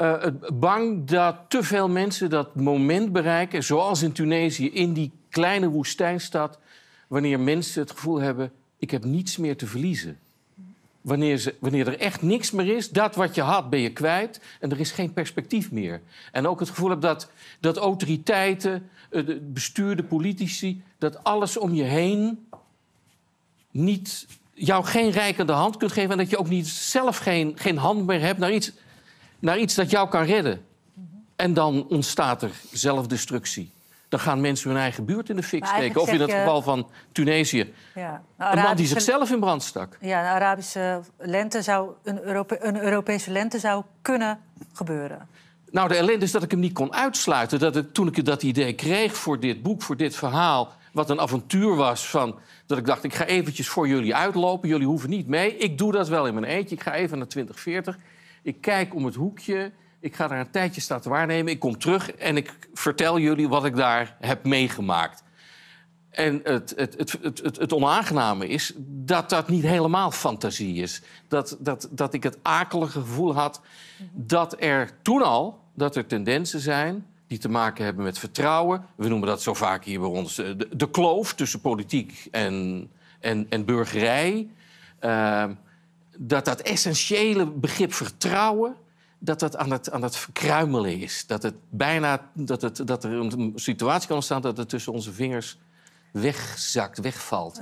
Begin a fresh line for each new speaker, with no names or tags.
Uh, bang dat te veel mensen dat moment bereiken, zoals in Tunesië, in die kleine woestijnstad, wanneer mensen het gevoel hebben: ik heb niets meer te verliezen. Wanneer, ze, wanneer er echt niks meer is, dat wat je had ben je kwijt en er is geen perspectief meer. En ook het gevoel heb dat, dat autoriteiten, eh, de bestuurde politici, dat alles om je heen niet, jou geen reikende hand kunt geven en dat je ook niet zelf geen, geen hand meer hebt naar iets naar iets dat jou kan redden. En dan ontstaat er zelfdestructie. Dan gaan mensen hun eigen buurt in de fik steken. Of in het geval van Tunesië.
Ja. Een man die zichzelf
in brand stak.
Ja, een Arabische lente zou... Een, een Europese lente zou kunnen gebeuren.
Nou, de ellende is dat ik hem niet kon uitsluiten. Dat toen ik dat idee kreeg voor dit boek, voor dit verhaal... wat een avontuur was van... dat ik dacht, ik ga eventjes voor jullie uitlopen. Jullie hoeven niet mee. Ik doe dat wel in mijn eentje. Ik ga even naar 2040. Ik kijk om het hoekje. Ik ga daar een tijdje staan te waarnemen. Ik kom terug en ik vertel jullie wat ik daar heb meegemaakt. En het, het, het, het, onaangename is dat dat niet helemaal fantasie is. Dat, dat, dat ik het akelige gevoel had dat er toen al dat er tendensen zijn die te maken hebben met vertrouwen. We noemen dat zo vaak hier bij ons eh, de, kloof tussen politiek en, en, en burgerij. Ehm, dat dat essentiële begrip vertrouwen dat dat aan het, aan het verkruimelen is. Dat, het bijna, dat, het, dat er een situatie kan ontstaan dat het tussen onze vingers wegzakt, wegvalt.